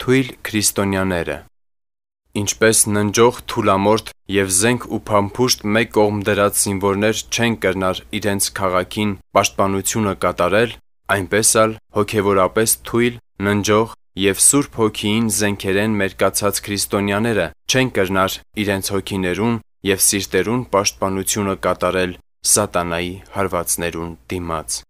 թույլ քրիստոնյաները։ Ինչպես ննջող թուլամորթ եւ զենք ու փամփուշտ մեկ կողմ դրած զինվորներ չեն կրնար իրենց քաղաքին պաշտպանությունը կատարել, այնպես էլ հոգեորապես թույլ, ննջող եւ Սուրբ Հոգին զենքերեն մերկացած քրիստոնյաները չեն կրնար իրենց հոգիներուն եւ սիրտերուն պաշտպանությունը կատարել սատանայի հարվածներուն դիմաց։